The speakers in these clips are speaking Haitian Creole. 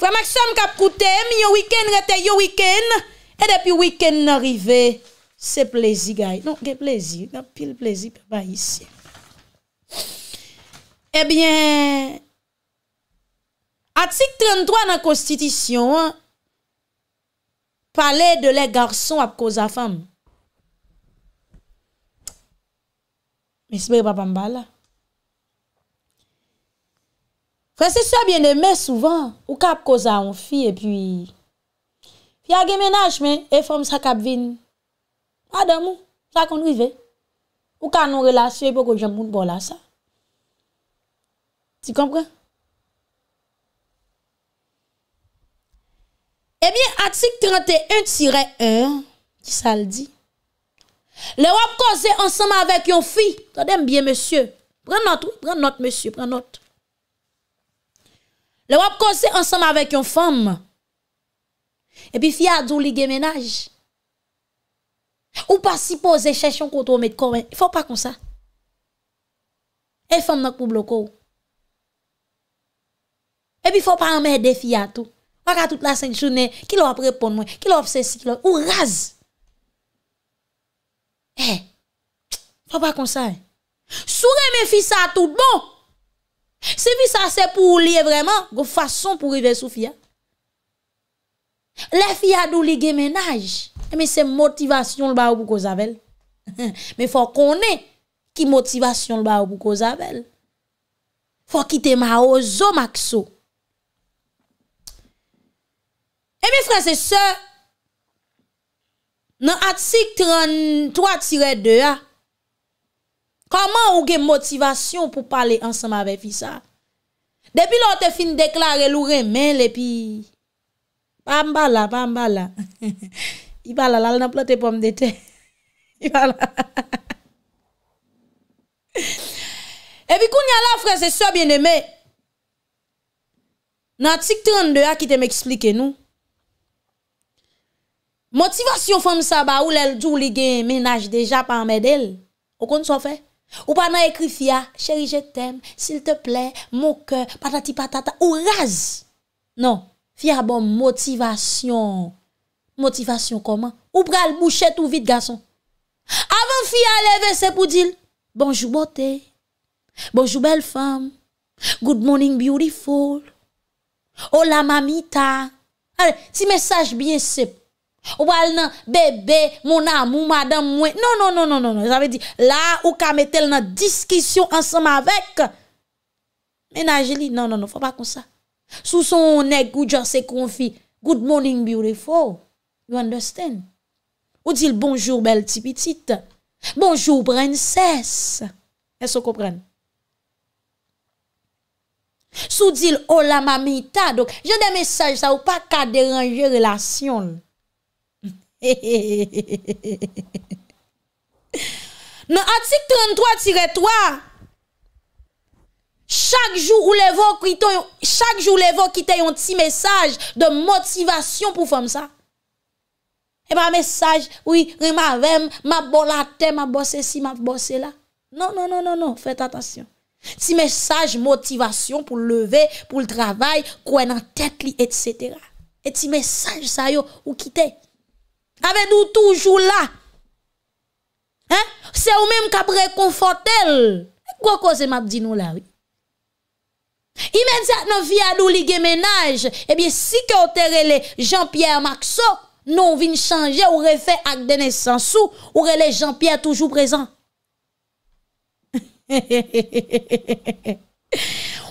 Fwa maksam kap koute, mi yo wikend, rete yo wikend, e depi wikend nan rive, se plezi gaye. Non, gen plezi, gen non, pil plezi, pe pa yisi. Ebyen, eh atik 33 nan konstitisyon, an, pale de le garson ap koza fam. Mesbe e pa pa mbala. Prese sou a bine men souvan ou kap koza an fi e pi pi a gemenaj men e fom sa kap vin adan mou, sa kon nou ve ou kan nou relasyon pou kou jem moun bon la sa. Ti kompre? E bie atik 31-1, di sa l di le wap koze ansama avek yon fi ta dem bie monsye, pren not, pren not monsye, pren not. Le wap konsey ansem avèk yon fèm. E pi fèy a djou li gen menaj. Ou pa si pose chèch yon kontou mèd kò mèd. E fò pa konsa. E fèm mèk pou blokou. E pi fò pa amèr de fèy a tout. Fò ka tout la sèng jounè. Ki lò ap repon mwen. Ki lò ap sèsi. Ou raz. E. Fò pa konsa. E. Soure mè fèy sa tout bon. Fò. Se vi sa se pou ou liye vreman, go fason pou rive sou fia. Le fia dou li ge menaj, eme se motivasyon l ba ou pou kozabel. Me fò konè ki motivasyon l ba ou pou kozabel. Fò ki te ma ou zo makso. Eme fran se se, nan atik 33-2 a, koman ou ge motivasyon pou pale ansama ve fisa a? Depi lò te fin deklare lourè mè lè pi. Pam bala, pam bala. I bala lal nan plote pou mdete. I bala. E pi koun yal la fre se sobyen de mè. Nan tik 32 akite m eksplike nou. Motivasyon fòm sa ba ou lèl djou li gen menaj de japan mè del. Okon so fè? Ou pa nan ekri fia, chèri jè tèm, sil te plè, mou kè, patati patata, ou raz. Non, fia bon motivasyon. Motivasyon koman? Ou pral mouchè tout vide, gason? Avan fia leve sep ou dil, bonjou bote, bonjou bel fam, good morning beautiful, hola mamita. Si mesaj bien sep. Ou bal nan, bebe, mon amou, madame, mwen. Non, non, non, non, non, non. Zavè di, la, ou ka metel nan diskisyon ansem avèk. Menaj li, nan, nan, nan, fò pa kon sa. Sou son nek, ou djan se konfi, good morning beautiful, you understand? Ou dil bonjou bel tipitit, bonjou prensès, e so kopren. Sou dil, o oh, la mamita, do, jè de mesaj sa, ou pa ka deranje relasyon. Hehehehe Non atik 33-3 Chaque joun ou levon Kitay yon ti mesaj De motivasyon pou fom sa E pa mesaj Ou yi rimavem Mabolate, mabose si, mabose la Non, non, non, non, non, fete atasyon Ti mesaj motivasyon Pou leve, pou l travay Kwen an tet li, etsetera E ti mesaj sayo ou kitay Avec nous toujours là. Hein? C'est vous-même qui avez Quoi cause m'a dit nous là, oui? Immédiatement, via nous, ligue ménage, eh bien, si que les Jean-Pierre Maxo, nous, vin changer ou refait acte de naissance ou, ou Jean-Pierre toujours présent.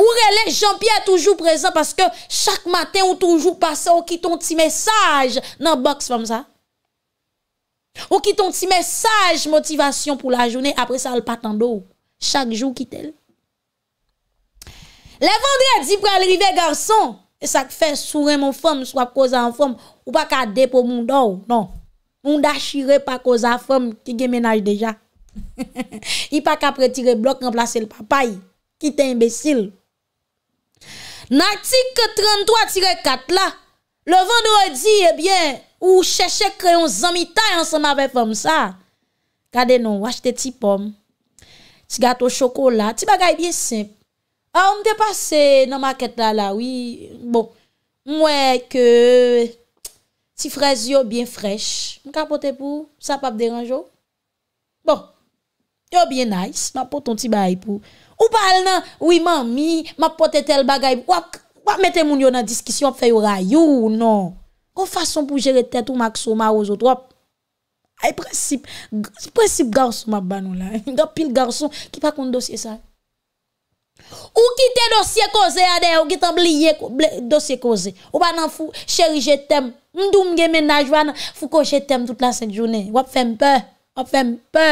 Ou Jean-Pierre toujours présent parce que chaque matin ou toujours passé ou quitte un petit message dans box comme ça. Ou ki ton ti mè saj motivasyon pou la jounè apre sa l patan do Chak jou ki tel Le vendredi pral rive garçon E sak fè souren moun fòm, swap koza an fòm Ou pa ka depo moun do, non Moun da shire pa koza fòm ki gen menaj deja I pa ka pre tire blok remplase l papay Ki te imbesil Nati ke 33 tire 4 la Le vendredi, ebyen, eh ou chè chè kre yon zanmi tay ansan ma ve fèm sa. Kade nou, wachte ti pom, ti gato chokola, ti bagay biye semp. A, ou mte pase nan maket la la, oui, bon. Mwè ke, ti frezyo biye frech. Mka pote pou, sa pap deranjou? Oh. Bon, yo biye nice, ma poton ti bay pou. Ou pal nan, oui mami, ma potetel bagay, wak! Wap mette moun yo nan diskisyon fè yon rayou ou non? Kon fason pou jere tèt ou maksou marozot wap? Ay precipe, precipe garsou mabano la. Gap pil garsou ki pa kon dosye sa. Ou ki te dosye koze adè, ou ki te bliye dosye koze. Ou banan fou chèri jè tem. Mdou mge menaj wanan fou ko jè tem tout la sèn jounè. Wap fè mpe, wap fè mpe.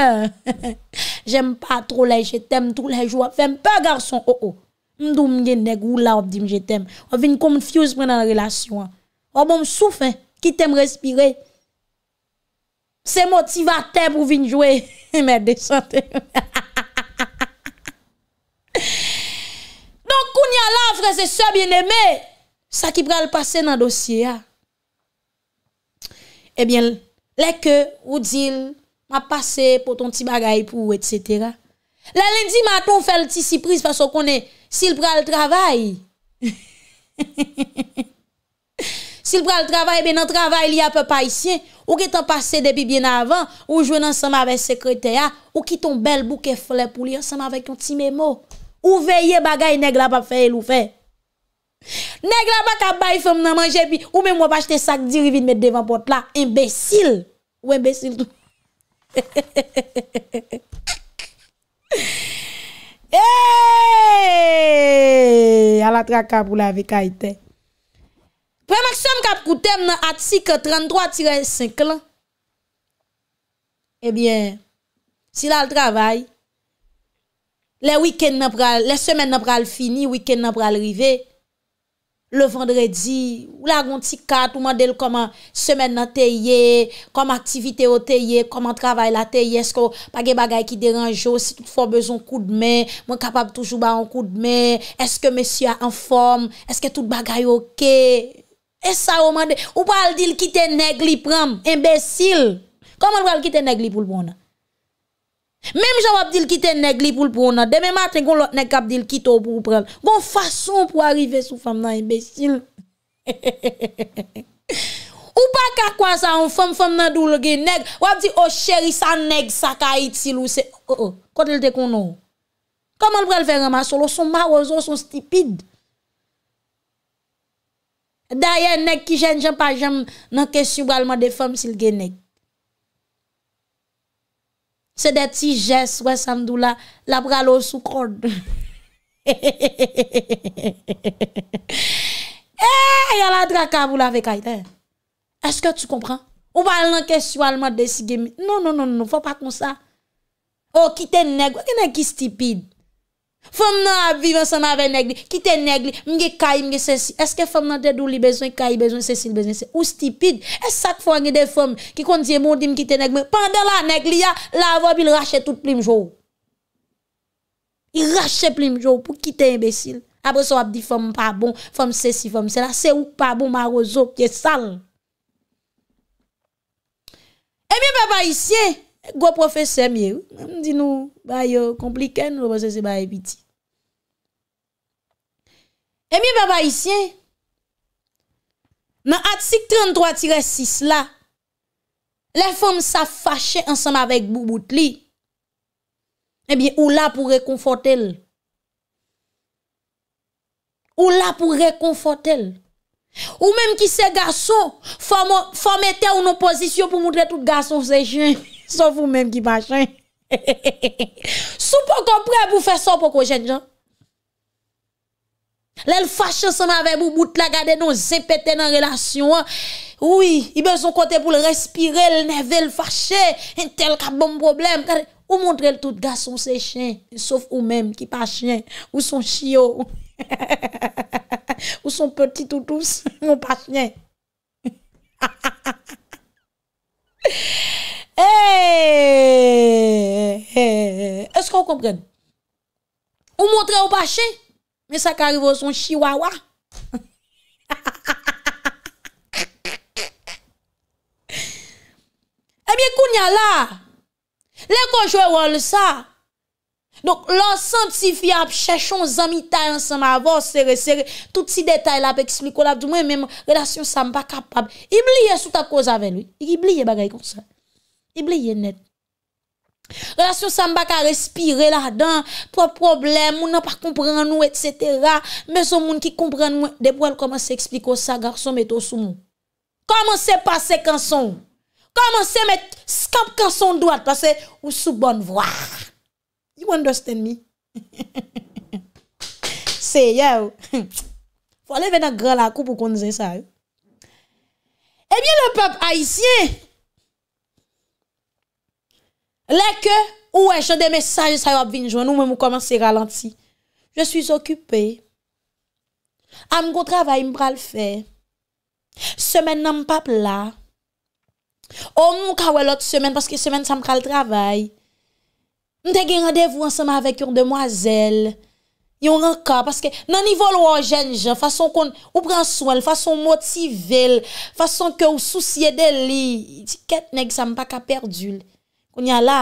Jèm pa tro lèj, jè tem tro lèj, wap fè mpe garsou o oh, o. Oh. Mdoum gen neg ou la op di mje tem. O vin konfuse pre nan relasyon. O bon msoufen, kitem respire. Se motivate pou vin jwe. Merde, sante. Donk koun ya lafre se se bieneme. Sa ki pral pase nan dosye ya. Ebyen, eh leke ou dil, ma pase poton ti bagay pou etsetera. Le lindi ma kon fel ti sipriz fason kon e S'il pral travay... S'il pral travay, ben nan travay li apè pa isyen... Ou ki ton pase depi bien avan... Ou jouen ansama avè sekretè ya... Ou ki ton bel bouke fòlè pou li ansama avè ki yon ti memo... Ou veye bagay neg la pa fè elou fè... Neg la pa ka bay fèm nan manje pi... Ou men mwa pa achte sak di rivit mè devan pot la... Imbesil... Ou imbesil tout... Hehehehe... Kik... Hehehehe... Eyyyyy, alat rak ap w la ve ka ite. Premak som kap koutem nan atik 33-5 la. Ebyen, si la l travay, le semen nap ral fini, le weekend nap ral rivey. Le vendredi, ou la gonti kat, ou mandel koman semen nan teye, koman aktivite o teye, koman travay la teye, esko page bagay ki deranjou, si tout fò bezon kou d'me, mwen kapab toujou ba an kou d'me, eske mesya an fòm, eske tout bagay oke, es sa ou mandel, ou pal dil kite negli pram, imbesil, koman pral kite negli pou lbouna? Mem jan wap dil kite neg li pou l pou ou nan, deme matre kon lòt neg kap dil kite ou pou ou prel. Gon fason pou arrive sou fam nan imbesil. Ou pa kakwa sa, ou fam fam nan dou lò gen neg, wap di, o oh, cheri sa neg, sa ka it sil ou se. Oh, oh, kote lè te kon nou? Koman lò prel vè remasol, ou son maroz, ou son stipid. Dayen neg ki jen jen pa jen, nan kes subalman de fam sil gen neg. Se de ti jes wè samdou la, eh, la pralò sou kond. E, yaladra kabou la ve kaiten. Eske tu kompran? Ou bal nan kesyou alman desi gemi? Non, non, non, nou fò pa kon sa. Ou oh, ki te neg, wè genè ki stipid? Fom nan ap vivan san ma ven negli, kite negli, mge kayi, mge sesil. Eske fom nan te dou li bezon, kayi bezon, sesil bezon, se ou stipid. Esak fwa nge de fom ki kontiye moun di mkite negli. Pande la negli ya, la avob il rache tout plim jow. Il rache plim jow pou kite imbesil. Apre so ap di fom pa bon, fom sesil, fom sela. Se ou pa bon, ma rozo, kye sal. E mi beba isye? E eh mi beba isye? Gwa profese mye, mwen di nou ba yo komplike nou, wè mwen se se ba epiti. E mi wè ba isye, nan atik 33-6 la, lè fòm sa fache ansanm avèk bou bout li, e mi ou la pou rekonfort el. Ou la pou rekonfort el. Ou mèm ki se gason, fòm etè ou nou pozisyon pou moun tre tout gason se chen, souf ou mèm ki pa chen. Sou pou komprè pou fè son pou kojen jan. Lè l fachè son avè pou bout la gade nou zè petè nan relasyon. Ou y, y bè son kote pou l respire, l neve, l fachè, en tel ka bom problem. Ou moun tre tout gason se chen, souf ou mèm ki pa chen, ou son chiyo. Ou son petit toutous, eh, eh, eh. ou son pachnyen. Est-ce que vous comprenez? Ou montrez au paché, mais ça arrive au son chihuahua. Eh bien, Kounia la, les conjoeurs ont le sang. Donk, lò santi fi ap chèchon zami ta yansan ma avò, sère, sère, tout si detay la pe ekspliko la, djou mè mè mè mè, relasyon sa mba kapab. Ibliye sou ta koz avè lò. Ibliye bagay kon sa. Ibliye net. Relasyon sa mba ka respire la dan, pou problem, moun nan pa kompren nou, et sètera, mè son moun ki kompren nou, de pou el komense ekspliko sa, garso meto sou moun. Komanse pase kanson. Komanse met, skap kanson doat, komanse ou sou bon vwa. You understand me? Say yo. Fole ven ak gran la kou pou kon dizen sa yo. Ebyen eh le pep haisyen. Lè ke ou e chan de mesaj sa yo ap vinjou. Nou mè mou koman se ralanti. Je suis okupé. Am go travay mbra l'fè. Semèn nan mpap la. O mou kawel ot semèn. Paske semèn sa m kal travay. mte gen radevou ansama avek yon demwazel, yon renka, paske nan nivou l wajen jan, fason kon ou pran swel, fason motivel, fason kon ou souciye del li, ti ket neg sa mpa ka perdu l, kon ya la,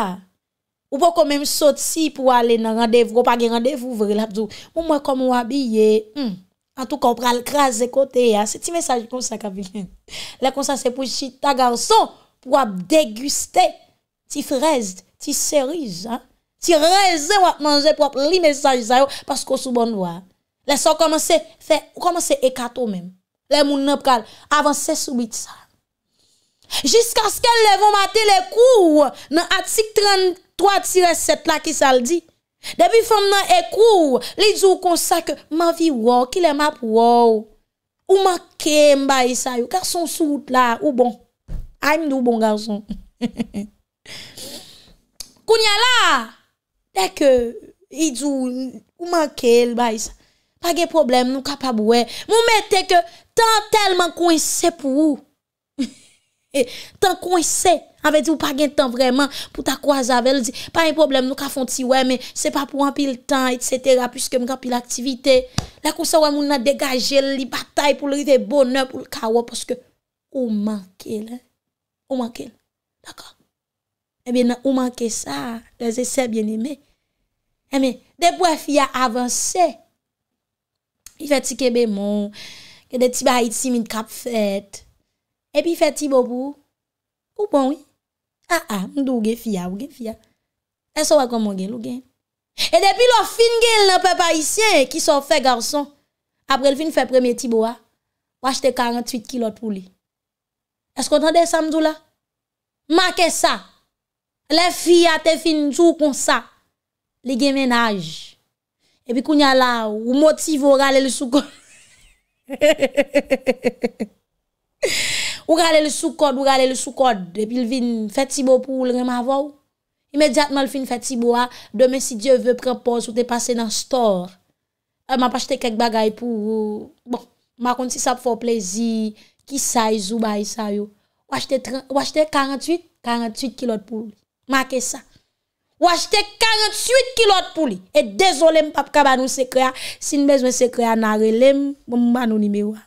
ou pou kon menm sot si pou ale nan radevou, wapage radevou vre, mwen kon mwa biye, hmm. an tou kon pral kras de kote, se ti mesaj kon sa ka bilen, la kon sa se pou chi ta garso, pou wap deguste, ti frez, ti seriz, an, ti reze wap manje pou wap li mesaj sa yo, pasko sou bon wap. Le son komanse ekato men. Le moun nop kal, avanse soubit sa. Jiska sken levon mati le kou, nan atik 33-7 la ki sal di. Debifon nan e kou, li djou konsa ke ma vi waw, ki le map waw. Ou ma ke mba yi sa yo. Karson sou wot la, ou bon. Ay mdou bon karson. Koun ya la, Lèk yi djou ou manke el bay sa. Pa gen problem nou ka pa bouè. Mou mè te ke tan telman kwen se pou ou. Tan kwen se. An ve di ou pa gen tan vreman pou ta kwa zave. Lè di pa gen problem nou ka fon ti wè. Mè se pa pou an pi l'tan et cetera. Piske mga pi l'aktivite. Lèk ou sa wè moun nan degaje li batay pou l'rive bonan pou l'kawa. Poske ou manke el. Eh ou manke el. D'akor. E bè nan ou manke sa. Lèzè se bien imè. Eme, de pou e fiya avanse I fe ti kebe moun Ke de ti ba iti Min kap fet E pi fe ti bo pou Ou bon wè A ah, a, ah, mdou wge fiya E so wakon mongen lò gen E depi lò fin gen lè pe parisyen Ki so fe garson Apre lò fin fe preme ti bo wè Wajte 48 kilot pou li E se kontande samzou la Ma ke sa Le fiya te fin djou kon sa li gen menaj, epi koun ya la, ou motive ou gale le soukode, ou gale le soukode, ou gale le soukode, epi lvin fètibou pou lreman vò, imediatman lvin fètibou a, deme si Diyo vè prepoz, ou te pase nan store, e ma pa chete kek bagay pou, bon, ma konti sa pou fò plezi, ki sa yi zou ba yi sa yo, wache te 48, 48 kilot pou, ma ke sa, Ou achete 48 kilot pou li. E dezolè mpap kaba nou sekrea. Sin bezwen sekrea nan relem, mpap mbano nimewa.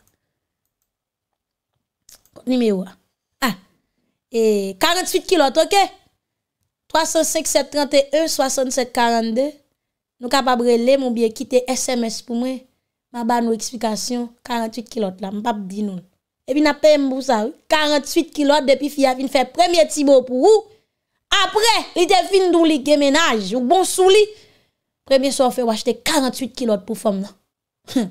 Nimewa. Ha. E 48 kilot, ok? 305, 731, 67, 42. Nou kaba relem, mpap mbano kite SMS pou mwen. Mpap mbano eksplikasyon. 48 kilot la, mpap di nou. E pi napen mpou sa. 48 kilot, depi fi avin fè premier tibou pou ou? apre, li te fin doun li gen menaj, ou bon sou li, premye sou an fe wachete 48 kilot pou fom nan.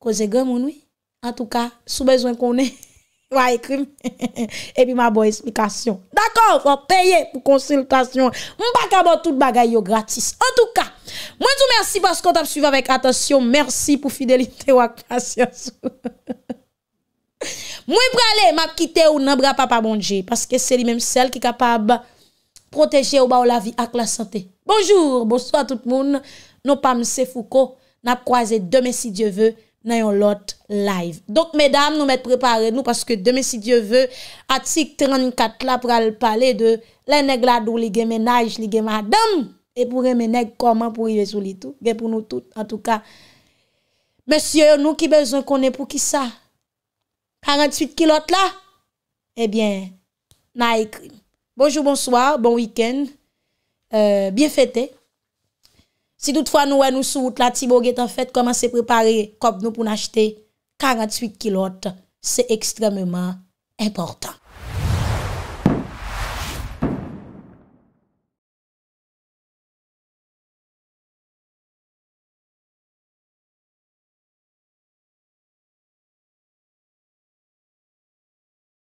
Koze gen moun oui? An tou ka, sou bezwen konen, wak ekrim. E pi ma bon esmikasyon. Dakon, fwa peye pou konsiltasyon. Mwen pa kabot tout bagay yo gratis. An tou ka, mwen tou mersi pas kon tap suvi avèk atasyon. Mersi pou fidelite wak kasyon sou. Mwen prale, ma kite ou nan bra pa pa bonje. Paske se li menm sel ki kapab Proteje ou ba ou la vi ak la sante Bonjour, bonsoit tout moun Nou pam se fouko Nap kwaze Deme si dieu ve Nan yon lot live Donk medam nou met prepare nou Paske Deme si dieu ve Atik 34 la pral pale de Le neg la dou li gen menaj li gen madam E pou reme neg koman pou i vezou li tou Gen pou nou tout, an tou ka Mesye yo nou ki bezon konen pou ki sa 48 kilot la E bien Na ekrim Bonjour, bonsoir, bon week-end. Euh, bien fêté. Si toutefois nous nous sous la Thibaut est en fait comment se préparer comme nous pour acheter 48 kilos, c'est extrêmement important.